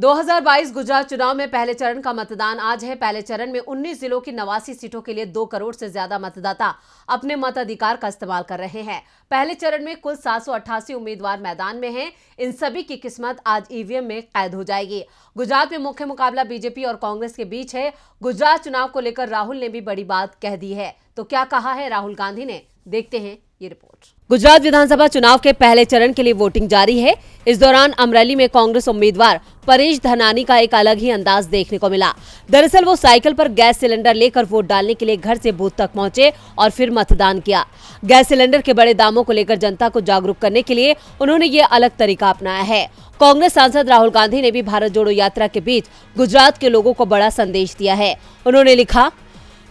2022 गुजरात चुनाव में पहले चरण का मतदान आज है पहले चरण में 19 जिलों की नवासी सीटों के लिए दो करोड़ से ज्यादा मतदाता अपने मताधिकार का इस्तेमाल कर रहे हैं पहले चरण में कुल सात उम्मीदवार मैदान में हैं इन सभी की किस्मत आज ईवीएम में कैद हो जाएगी गुजरात में मुख्य मुकाबला बीजेपी और कांग्रेस के बीच है गुजरात चुनाव को लेकर राहुल ने भी बड़ी बात कह दी है तो क्या कहा है राहुल गांधी ने देखते हैं ये रिपोर्ट गुजरात विधानसभा चुनाव के पहले चरण के लिए वोटिंग जारी है इस दौरान अमरेली में कांग्रेस उम्मीदवार परेश धनानी का एक अलग ही अंदाज देखने को मिला दरअसल वो साइकिल पर गैस सिलेंडर लेकर वोट डालने के लिए घर से बूथ तक पहुंचे और फिर मतदान किया गैस सिलेंडर के बड़े दामों को लेकर जनता को जागरूक करने के लिए उन्होंने ये अलग तरीका अपनाया है कांग्रेस सांसद राहुल गांधी ने भी भारत जोड़ो यात्रा के बीच गुजरात के लोगों को बड़ा संदेश दिया है उन्होंने लिखा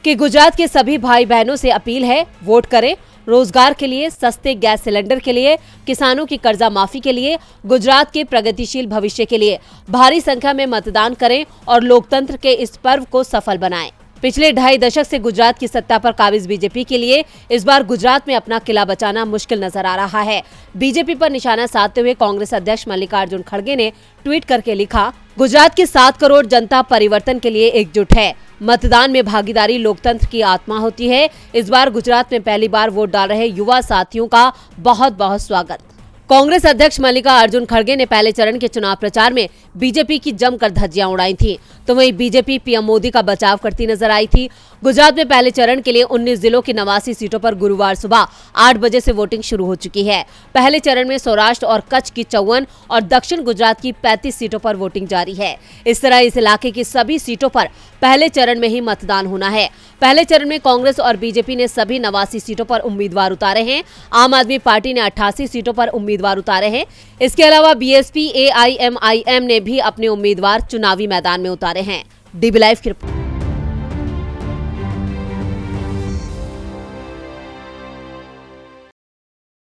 कि गुजरात के सभी भाई बहनों से अपील है वोट करें रोजगार के लिए सस्ते गैस सिलेंडर के लिए किसानों की कर्जा माफी के लिए गुजरात के प्रगतिशील भविष्य के लिए भारी संख्या में मतदान करें और लोकतंत्र के इस पर्व को सफल बनाएं पिछले ढाई दशक से गुजरात की सत्ता पर काबिज बीजेपी के लिए इस बार गुजरात में अपना किला बचाना मुश्किल नजर आ रहा है बीजेपी पर निशाना साधते हुए कांग्रेस अध्यक्ष मल्लिकार्जुन खड़गे ने ट्वीट करके लिखा गुजरात की सात करोड़ जनता परिवर्तन के लिए एकजुट है मतदान में भागीदारी लोकतंत्र की आत्मा होती है इस बार गुजरात में पहली बार वोट डाल रहे युवा साथियों का बहुत बहुत स्वागत कांग्रेस अध्यक्ष मल्लिका अर्जुन खड़गे ने पहले चरण के चुनाव प्रचार में बीजेपी की जमकर धज्जियां उड़ाई थी तो वहीं बीजेपी पीएम मोदी का बचाव करती नजर आई थी गुजरात में पहले चरण के लिए 19 जिलों की नवासी सीटों पर गुरुवार सुबह 8 बजे से वोटिंग शुरू हो चुकी है पहले चरण में सौराष्ट्र और कच्छ की चौवन और दक्षिण गुजरात की पैंतीस सीटों पर वोटिंग जारी है इस तरह इस इलाके की सभी सीटों पर पहले चरण में ही मतदान होना है पहले चरण में कांग्रेस और बीजेपी ने सभी नवासी सीटों पर उम्मीदवार उतारे हैं आम आदमी पार्टी ने अठासी सीटों पर उम्मीद उम्मीदवार उतारे हैं इसके अलावा बीएसपी एआईएमआईएम ने भी अपने उम्मीदवार चुनावी मैदान में उतारे हैं डीबी लाइव की रिपोर्ट